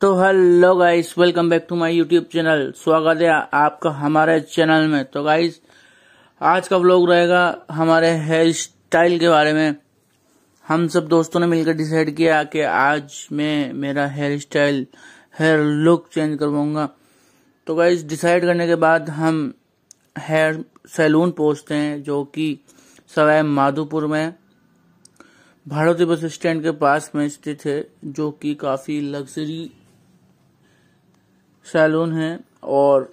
तो hello guys welcome back to my YouTube channel स्वागत है आपका हमारे चैनल में तो गाइस आज का ब्लॉग रहेगा हमारे हेयर स्टाइल के बारे में हम सब दोस्तों ने मिलकर डिसाइड किया कि आज मैं मेरा hair style hair look change करवाऊंगा तो गाइस डिसाइड करने के बाद हम हेयर सैलून पहुंचते हैं जो कि सवाई माधोपुर में भारतीय बस स्टैंड के पास में स्थित है जो कि काफ़ी लग्जरी सैलून है और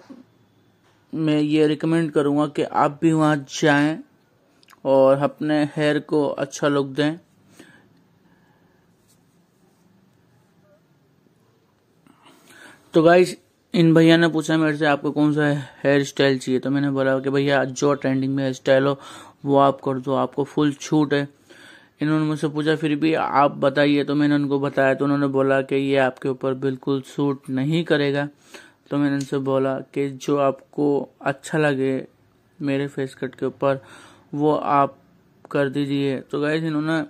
मैं ये रिकमेंड करूँगा कि आप भी वहाँ जाएं और अपने हेयर को अच्छा लुक दें तो गाइज इन भैया ने पूछा मेरे से आपको कौन सा हेयर स्टाइल चाहिए तो मैंने बोला कि भैया जो ट्रेंडिंग में हेयर स्टाइल हो वो आप कर दो आपको फुल छूट है इन्होंने मुझसे पूछा फिर भी आप बताइए तो मैंने उनको बताया तो उन्होंने बोला कि ये आपके ऊपर बिल्कुल सूट नहीं करेगा तो मैंने उनसे बोला कि जो आपको अच्छा लगे मेरे फेस कट के ऊपर वो आप कर दीजिए तो गए इन्होंने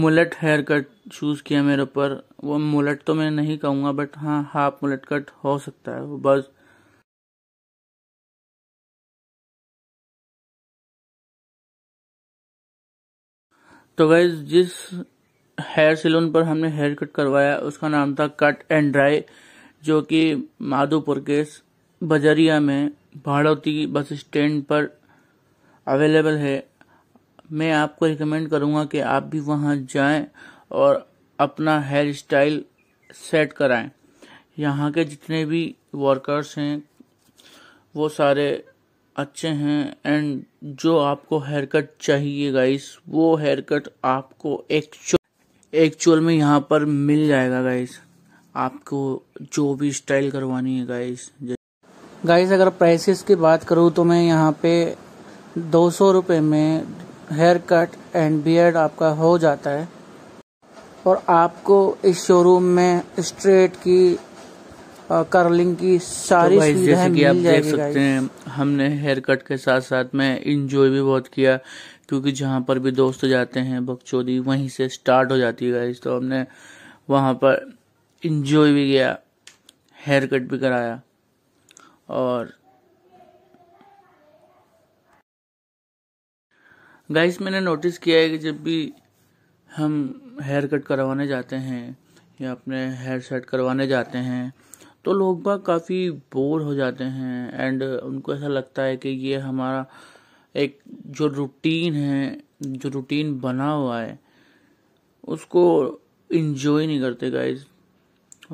मुलट हेयर कट चूज़ किया मेरे ऊपर वो मुलट तो मैं नहीं कहूँगा बट हाँ हाफ मुलट कट हो सकता है वो बस तो वैस जिस हेयर सैलून पर हमने हेयर कट करवाया उसका नाम था कट एंड ड्राई जो कि माधोपुर के बजरिया में भाड़ौती बस स्टैंड पर अवेलेबल है मैं आपको रिकमेंड करूँगा कि आप भी वहाँ जाएं और अपना हेयर स्टाइल सेट कराएं यहाँ के जितने भी वर्कर्स हैं वो सारे अच्छे हैं एंड जो आपको हेयर कट चाहिए गाइस वो हेयर कट आपको एक्चुअल एक्चुअल में यहाँ पर मिल जाएगा गाइस आपको जो भी स्टाइल करवानी है गाइस गाइस अगर प्राइसेस की बात करूँ तो मैं यहाँ पे दो सौ रुपये में हेयर कट एंड बियर्ड आपका हो जाता है और आपको इस शोरूम में स्ट्रेट की कर्लिंग की सारी तो जैसे कि आप देख सकते हैं हमने हेयर कट के साथ साथ में इंजॉय भी बहुत किया क्योंकि जहां पर भी दोस्त जाते हैं बकचोदी वहीं से स्टार्ट हो जाती है तो हमने वहां पर इंजॉय भी किया हेयर कट भी कराया और गाइस मैंने नोटिस किया है कि जब भी हम हेयर कट करवाने जाते हैं या अपने हेयर सेट करवाने जाते हैं तो लोग बाग काफ़ी बोर हो जाते हैं एंड उनको ऐसा लगता है कि ये हमारा एक जो रूटीन है जो रूटीन बना हुआ है उसको इन्जॉय नहीं करते गाइज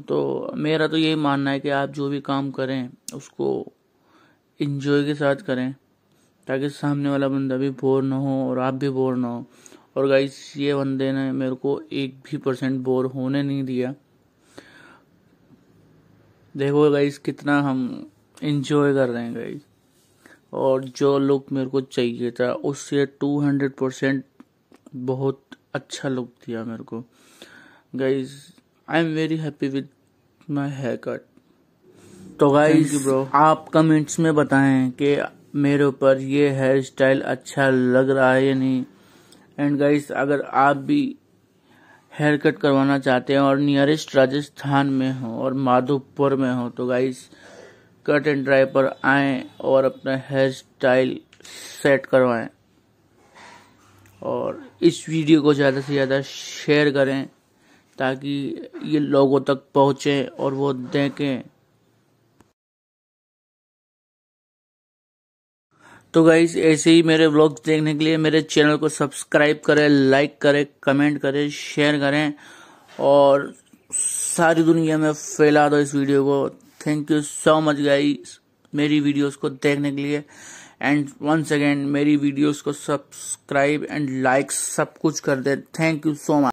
तो मेरा तो यही मानना है कि आप जो भी काम करें उसको इन्जॉय के साथ करें ताकि सामने वाला बंदा भी बोर ना हो और आप भी बोर ना हो और गाइस ये बंदे ने मेरे को एक भी परसेंट बोर होने नहीं दिया देखो गाइज कितना हम इंजॉय कर रहे हैं गाइज और जो लुक मेरे को चाहिए था उससे टू हंड्रेड परसेंट बहुत अच्छा लुक दिया मेरे को guys I am very happy with my hair cut तो गाइज आप कमेंट्स में बताएं कि मेरे ऊपर ये हेयर स्टाइल अच्छा लग रहा है या नहीं एंड गाइज अगर आप भी हेयर कट करवाना चाहते हैं और नियरेस्ट राजस्थान में हो और माधोपुर में हो तो गाइस कट एंड ड्राई पर आएँ और अपना हेयर स्टाइल सेट करवाएं और इस वीडियो को ज़्यादा से ज़्यादा शेयर करें ताकि ये लोगों तक पहुँचें और वो देखें तो गाइज ऐसे ही मेरे ब्लॉग देखने के लिए मेरे चैनल को सब्सक्राइब करें लाइक करें कमेंट करें शेयर करें और सारी दुनिया में फैला दो इस वीडियो को thank you so much guys मेरी वीडियोस को देखने के लिए एंड वंस अगेन मेरी वीडियोस को सब्सक्राइब एंड लाइक सब कुछ कर दे थैंक यू सो मच